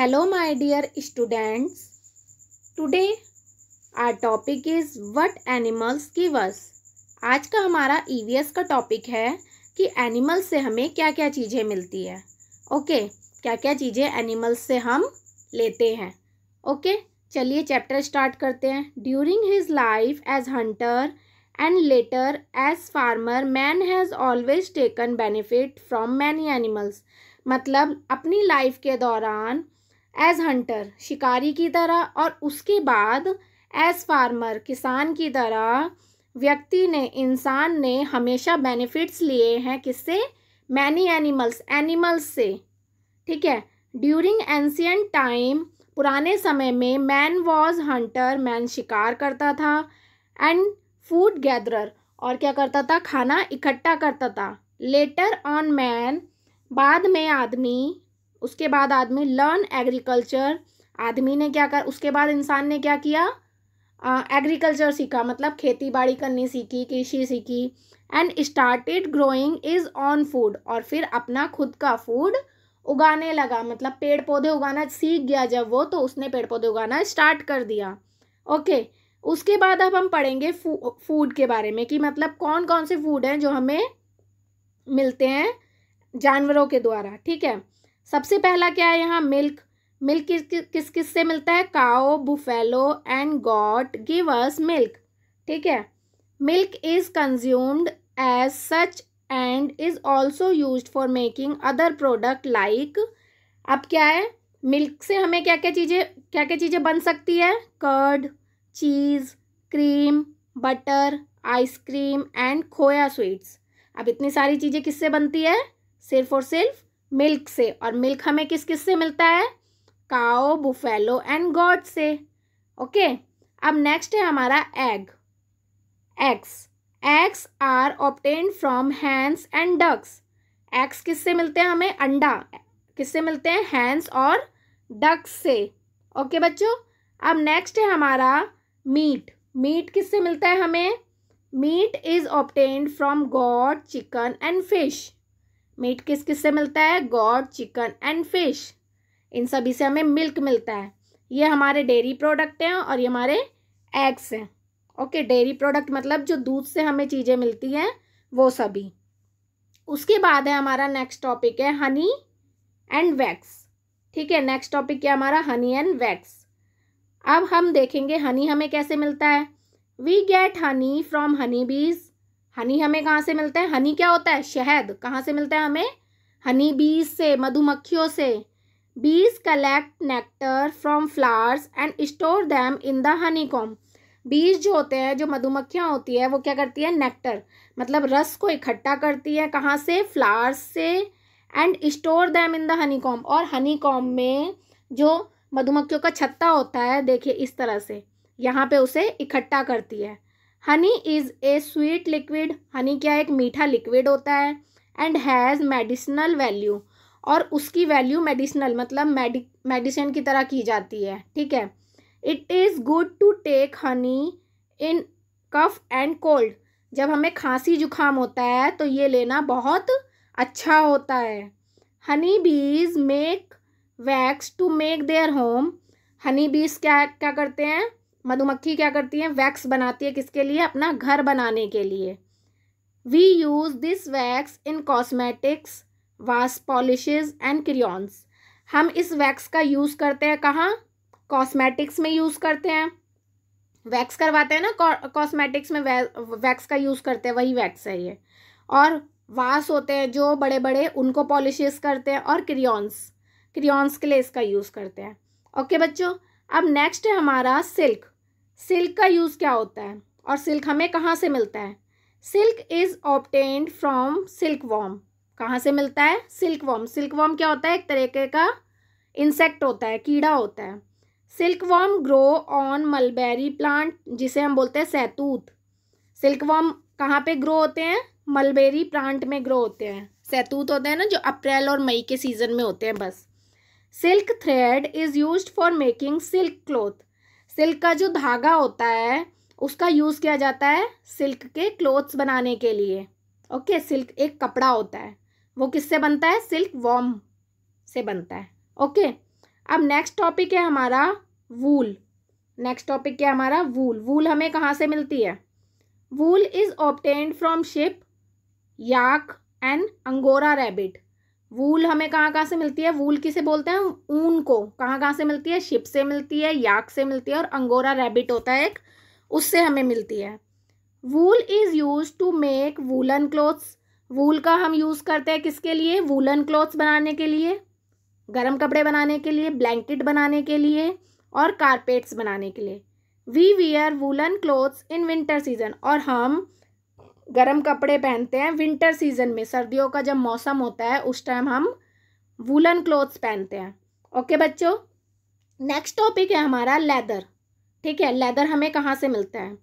Hello my dear students today our topic is what animals give us आज का हमारा EVS e का topic है कि एनिमल्स से हमें क्या क्या चीज़ें मिलती है ओके क्या क्या चीज़ें एनिमल्स से हम लेते हैं ओके चलिए चैप्टर स्टार्ट करते हैं during his life as hunter and later as farmer man has always taken benefit from many animals मतलब अपनी लाइफ के दौरान एज हंटर शिकारी की तरह और उसके बाद एज फार्मर किसान की तरह व्यक्ति ने इंसान ने हमेशा बेनिफिट्स लिए हैं किससे मैनी एनिमल्स एनिमल्स से ठीक है ड्यूरिंग एंशियंट टाइम पुराने समय में मैन वॉज हंटर मैन शिकार करता था एंड फूड गैदरर और क्या करता था खाना इकट्ठा करता था लेटर ऑन मैन बाद में आदमी उसके बाद आदमी लर्न एग्रीकल्चर आदमी ने क्या कर उसके बाद इंसान ने क्या किया एग्रीकल्चर सीखा मतलब खेती बाड़ी करनी सीखी कृषि सीखी and started growing his own food और फिर अपना खुद का फूड उगाने लगा मतलब पेड़ पौधे उगाना सीख गया जब वो तो उसने पेड़ पौधे उगाना स्टार्ट कर दिया ओके okay, उसके बाद अब हम पढ़ेंगे फूड के बारे में कि मतलब कौन कौन से फूड हैं जो हमें मिलते हैं जानवरों के द्वारा ठीक है सबसे पहला क्या है यहाँ मिल्क मिल्क किस किस किस से मिलता है cow buffalo and goat gives milk ठीक है milk is consumed as such and is also used for making other product like अब क्या है मिल्क से हमें क्या क्या चीज़ें क्या क्या चीज़ें बन सकती है curd cheese cream butter ice cream and khoya sweets अब इतनी सारी चीज़ें किससे बनती है सिर्फ और सिर्फ मिल्क से और मिल्क हमें किस किस से मिलता है काओ बुफेलो एंड गॉड से ओके okay? अब नेक्स्ट है हमारा egg eggs eggs are obtained from hens and ducks eggs किससे मिलते हैं हमें अंडा किससे मिलते हैं हैंस और डक्स से ओके okay, बच्चों अब नेक्स्ट है हमारा मीट मीट किससे मिलता है हमें meat is obtained from goat chicken and fish meat किस किस से मिलता है गॉड चिकन एंड फिश इन सभी से हमें मिल्क मिलता है ये हमारे डेयरी प्रोडक्ट हैं और ये हमारे एग्स हैं ओके डेयरी प्रोडक्ट मतलब जो दूध से हमें चीज़ें मिलती हैं वो सभी उसके बाद है हमारा नेक्स्ट टॉपिक है हनी एंड वैक्स ठीक है नेक्स्ट टॉपिक क्या हमारा हनी एंड वैक्स अब हम देखेंगे हनी हमें कैसे मिलता है we get honey from honey bees honey हमें कहाँ से मिलता है हनी क्या होता है शहद कहाँ से मिलता है हमें हनी बीज से मधुमक्खियों से bees collect nectar from flowers and store them in the honey comb bees जो होते हैं जो मधुमक्खियाँ होती है वो क्या करती है नेक्टर मतलब रस को इकट्ठा करती है कहाँ से फ्लावर्स से and store them in the honey comb और हनी कॉम में जो मधुमक्खियों का छत्ता होता है देखिए इस तरह से यहाँ पे उसे इकट्ठा करती है honey is a sweet liquid honey क्या एक मीठा लिक्विड होता है एंड हैज़ मेडिसिनल वैल्यू और उसकी वैल्यू मेडिसिनल मतलब मेडि मेडिसिन की तरह की जाती है ठीक है it is good to take honey in cough and cold जब हमें खांसी जुकाम होता है तो ये लेना बहुत अच्छा होता है honey bees make wax to make their home honey bees क्या क्या करते हैं मधुमक्खी क्या करती है वैक्स बनाती है किसके लिए अपना घर बनाने के लिए we use this wax in cosmetics wax polishes and crayons हम इस वैक्स का यूज़ करते हैं कहाँ कॉस्मेटिक्स में यूज़ करते हैं वैक्स करवाते हैं ना कॉस्मेटिक्स में वै, वैक्स का यूज़ करते हैं वही वैक्स है ये और वास होते हैं जो बड़े बड़े उनको पॉलिशेस करते हैं और क्रियॉन्स क्रियॉन्स के लिए इसका यूज़ करते हैं ओके बच्चों अब नेक्स्ट है हमारा सिल्क सिल्क का यूज़ क्या होता है और सिल्क हमें कहाँ से मिलता है silk is obtained from silk worm कहाँ से मिलता है सिल्क वॉम सिल्क वॉम क्या होता है एक तरीके का इंसेक्ट होता है कीड़ा होता है silk worm grow on mulberry plant जिसे हम बोलते हैं सैतूत सिल्क वॉम कहाँ पर ग्रो होते हैं मलबेरी प्लांट में ग्रो होते हैं सैतूत होते हैं ना जो अप्रैल और मई के सीज़न में होते हैं बस silk thread is used for making silk cloth silk का जो धागा होता है उसका यूज़ किया जाता है सिल्क के क्लोथ्स बनाने के लिए ओके सिल्क एक कपड़ा होता है वो किससे बनता है सिल्क वॉम से बनता है ओके अब नेक्स्ट टॉपिक है हमारा वूल नेक्स्ट टॉपिक है हमारा वूल वूल हमें कहाँ से मिलती है wool is obtained from sheep yak and angora rabbit wool हमें कहाँ कहाँ से मिलती है वूल किसे बोलते हैं ऊन को कहाँ कहाँ से मिलती है शिप से मिलती है याक से मिलती है और अंगोरा रैबिट होता है एक उससे हमें मिलती है wool is used to make woollen clothes wool का हम यूज़ करते हैं किसके लिए वूलन क्लोथ्स बनाने के लिए गर्म कपड़े बनाने के लिए ब्लैंकेट बनाने के लिए और कारपेट्स बनाने के लिए we wear woollen clothes in winter season और हम गर्म कपड़े पहनते हैं विंटर सीजन में सर्दियों का जब मौसम होता है उस टाइम हम वूलन क्लोथ्स पहनते हैं ओके बच्चों नेक्स्ट टॉपिक है हमारा लेदर ठीक है लेदर हमें कहाँ से मिलता है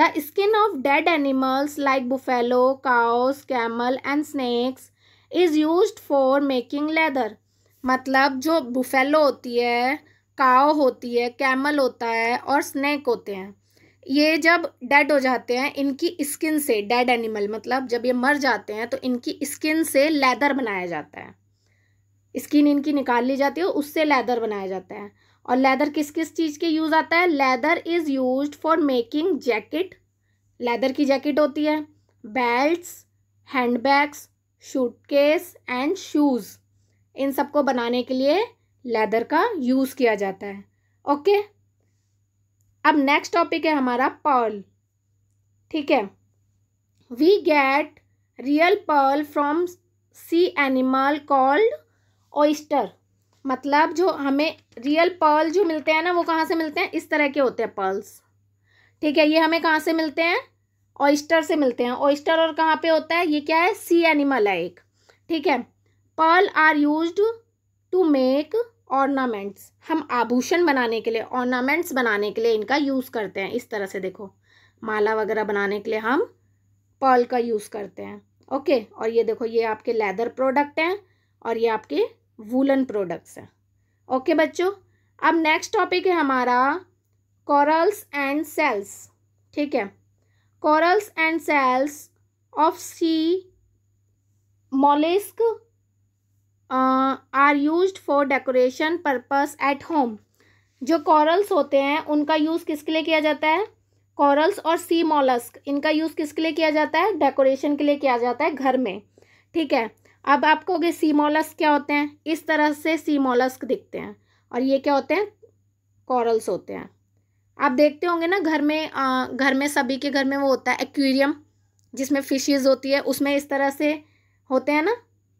the skin of dead animals like buffalo cows camel and snakes is used for making leather मतलब जो बुफेलो होती है काओ होती है कैमल होता है और स्नैक होते हैं ये जब डेड हो जाते हैं इनकी स्किन से डेड एनिमल मतलब जब ये मर जाते हैं तो इनकी स्किन से लेदर बनाया जाता है स्किन इनकी निकाल ली जाती है उससे लेदर बनाया जाता है और लेदर किस किस चीज़ के यूज़ आता है leather is used for making jacket leather की जैकेट होती है belts hand bags suitcase and shoes इन सबको बनाने के लिए लेदर का यूज़ किया जाता है ओके okay? अब नेक्स्ट टॉपिक है हमारा पर्ल ठीक है we get real pearl from sea animal called oyster मतलब जो हमें रियल पर्ल जो मिलते हैं ना वो कहाँ से मिलते हैं इस तरह के होते हैं पर्ल्स ठीक है ये हमें कहाँ से मिलते हैं ऑइस्टर से मिलते हैं ऑइस्टर और कहाँ पे होता है ये क्या है सी एनिमल है एक ठीक है pearl are used to make ornaments हम आभूषण बनाने के लिए ऑर्नामेंट्स बनाने के लिए इनका यूज़ करते हैं इस तरह से देखो माला वगैरह बनाने के लिए हम पर्ल का यूज़ करते हैं ओके और ये देखो ये आपके लेदर प्रोडक्ट हैं और ये आपके वूलन प्रोडक्ट्स हैं ओके बच्चों अब नेक्स्ट टॉपिक है हमारा कॉरल्स एंड सेल्स ठीक है corals and shells of sea mollusk are used for decoration purpose at home जो कॉरल्स होते हैं उनका यूज़ किसके लिए किया जाता है कॉरल्स और सी मॉलस्क इनका यूज़ किसके लिए किया जाता है डेकोरेशन के लिए किया जाता है घर में ठीक है अब आप कहोगे सी मॉलस्क क्या होते हैं इस तरह से सी मॉलस्क दिखते हैं और ये क्या होते हैं कॉरल्स होते हैं आप देखते होंगे ना घर में आ, घर में सभी के घर में वो होता है एक्वेरियम जिसमें फिशेज होती है उसमें इस तरह से होते हैं ना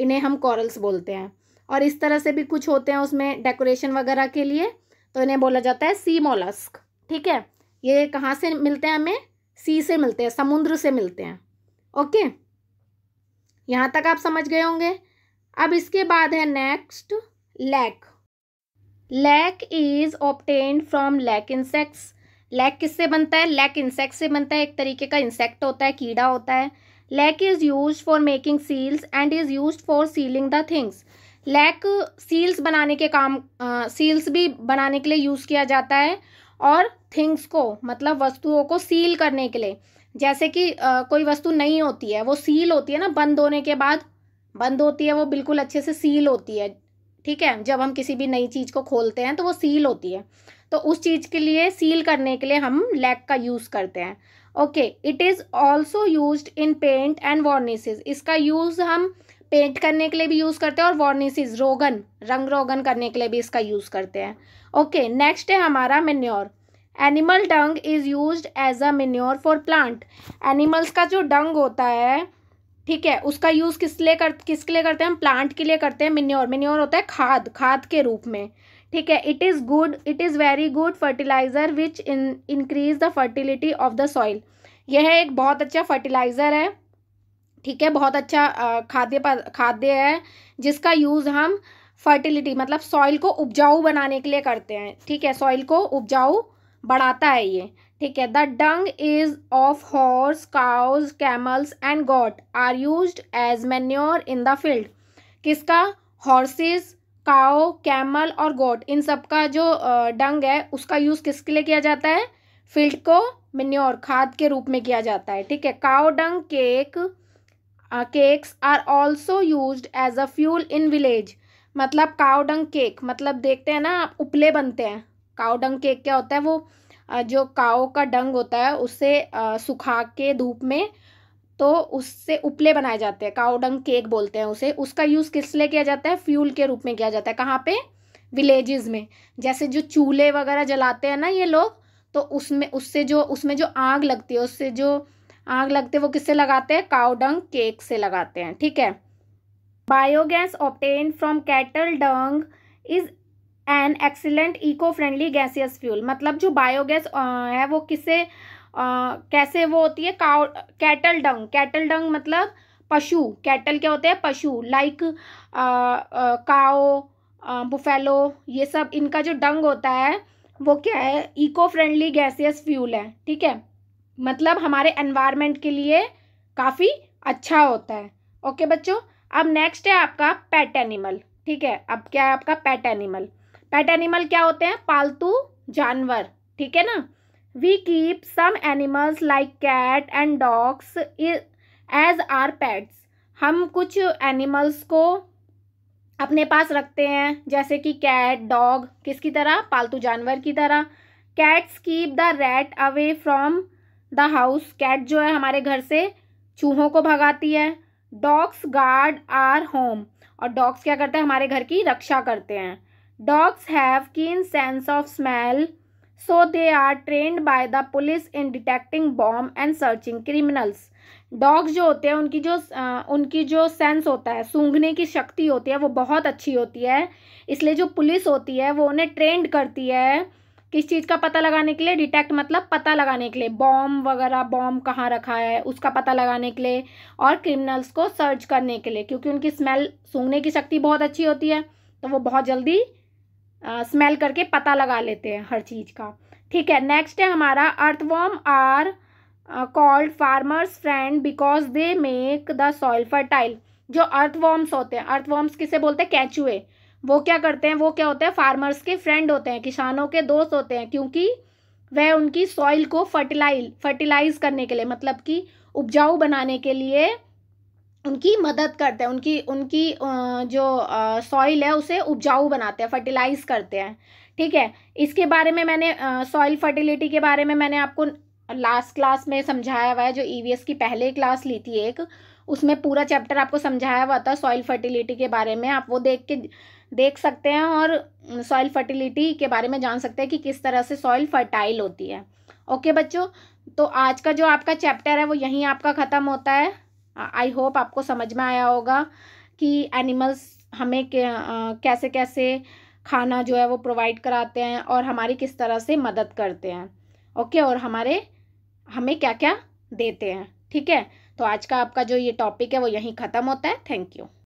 इन्हें हम कॉरल्स बोलते हैं और इस तरह से भी कुछ होते हैं उसमें डेकोरेशन वगैरह के लिए तो इन्हें बोला जाता है सी मोलस्क ठीक है ये कहाँ से मिलते हैं हमें सी से मिलते हैं समुद्र से मिलते हैं ओके यहाँ तक आप समझ गए होंगे अब इसके बाद है next lac lac is obtained from lac insects lac किससे बनता है लैक इंसेक्ट से बनता है एक तरीके का इंसेक्ट होता है कीड़ा होता है lac is used for making seals and is used for sealing the things lac seals बनाने के काम सील्स uh, भी बनाने के लिए यूज़ किया जाता है और थिंग्स को मतलब वस्तुओं को सील करने के लिए जैसे कि uh, कोई वस्तु नहीं होती है वो सील होती है ना बंद होने के बाद बंद होती है वो बिल्कुल अच्छे से सील होती है ठीक है जब हम किसी भी नई चीज़ को खोलते हैं तो वो सील होती है तो उस चीज़ के लिए सील करने के लिए हम लैक का यूज़ करते हैं okay it is also used in paint and varnishes इसका यूज़ हम पेंट करने के लिए भी यूज़ करते हैं और वार्निसेज रोगन रंग रोगन करने के लिए भी इसका यूज़ करते हैं ओके नेक्स्ट है हमारा manure animal dung is used as a manure for plant animals का जो डंग होता है ठीक है उसका यूज़ किस लिए कर किसके लिए करते हैं हम प्लांट के लिए करते हैं मेन्योर मिन्योर होता है खाद खाद के रूप में ठीक है it is good it is very good fertiliser which in increase the fertility of the soil यह एक बहुत अच्छा फर्टिलाइज़र है ठीक है बहुत अच्छा खाद्य खाद्य है जिसका यूज़ हम फर्टिलिटी मतलब सॉइल को उपजाऊ बनाने के लिए करते हैं ठीक है सॉइल को उपजाऊ बढ़ाता है ये ठीक है the dung is of horse cows camels and goat are used as manure in the field किसका हॉर्सेज काओ कैमल और गोट इन सब का जो डंग है उसका यूज़ किसके लिए किया जाता है फील्ड को मिन्योर खाद के रूप में किया जाता है ठीक है cow dung cake cakes are also used as a fuel in village मतलब डंग केक मतलब देखते हैं ना आप उपले बनते हैं काउडंग केक क्या होता है वो जो काओ का डंग होता है उसे सुखा के धूप में तो उससे उपले बनाए जाते हैं काउडंग केक बोलते हैं उसे उसका यूज़ किस लिए किया जाता है फ्यूल के रूप में किया जाता है कहाँ पे विलेजेस में जैसे जो चूल्हे वगैरह जलाते हैं ना ये लोग तो उसमें उससे जो उसमें जो आग लगती है उससे जो आग लगती है वो किससे लगाते हैं काउडंग केक से लगाते हैं ठीक है biogas obtained from cattle dung is an excellent eco friendly gaseous fuel मतलब जो बायोगैस है वो किससे आ, कैसे वो होती है cow cattle dung cattle dung मतलब पशु कैटल क्या होते हैं पशु लाइक काओ बुफेलो ये सब इनका जो डंग होता है वो क्या है इको फ्रेंडली गैसियस फ्यूल है ठीक है मतलब हमारे एनवायरनमेंट के लिए काफ़ी अच्छा होता है ओके बच्चों अब नेक्स्ट है आपका पेट एनिमल ठीक है अब क्या है आपका पेट एनिमल पेट एनिमल क्या होते हैं पालतू जानवर ठीक है ना we keep some animals like cat and dogs as our pets हम कुछ एनिमल्स को अपने पास रखते हैं जैसे कि कैट डॉग किसकी तरह पालतू जानवर की तरह cats keep the rat away from the house cat जो है हमारे घर से चूहों को भगाती है डॉग्स गार्ड आर होम और डॉग्स क्या करते हैं हमारे घर की रक्षा करते हैं dogs have keen sense of smell so they are trained by the police in detecting bomb and searching criminals dogs जो होते हैं उनकी जो उनकी जो सेंस होता है सूंघने की शक्ति होती है वो बहुत अच्छी होती है इसलिए जो पुलिस होती है वो उन्हें ट्रेंड करती है किस चीज़ का पता लगाने के लिए डिटेक्ट मतलब पता लगाने के लिए बॉम्ब वगैरह बॉम्ब कहाँ रखा है उसका पता लगाने के लिए और क्रिमिनल्स को सर्च करने के लिए क्योंकि उनकी स्मेल सूंघने की शक्ति बहुत अच्छी होती है तो वो बहुत जल्दी स्मेल करके पता लगा लेते हैं हर चीज़ का ठीक है नेक्स्ट है हमारा earthworm are called farmers friend because they make the soil fertile जो अर्थवॉर्म्स होते हैं अर्थवॉर्म्स किसे बोलते हैं कैचुए वो क्या करते हैं वो क्या होते हैं फार्मर्स के फ्रेंड होते हैं किसानों के दोस्त होते हैं क्योंकि वह उनकी सॉइल को फर्टिलाइल फर्टिलाइज करने के लिए मतलब कि उपजाऊ बनाने के लिए उनकी मदद करते हैं उनकी उनकी जो सॉइल है उसे उपजाऊ बनाते हैं फर्टिलाइज करते हैं ठीक है इसके बारे में मैंने सॉइल फर्टिलिटी के बारे में मैंने आपको लास्ट क्लास में समझाया हुआ है जो ई e की पहले क्लास ली थी एक उसमें पूरा चैप्टर आपको समझाया हुआ था सॉइल फर्टिलिटी के बारे में आप वो देख के देख सकते हैं और सॉइल फर्टिलिटी के बारे में जान सकते हैं कि किस तरह से सॉइल फर्टाइल होती है ओके बच्चों तो आज का जो आपका चैप्टर है वो यहीं आपका ख़त्म होता है आई होप आपको समझ में आया होगा कि एनिमल्स हमें कैसे कैसे खाना जो है वो प्रोवाइड कराते हैं और हमारी किस तरह से मदद करते हैं ओके और हमारे हमें क्या क्या देते हैं ठीक है तो आज का आपका जो ये टॉपिक है वो यहीं ख़त्म होता है थैंक यू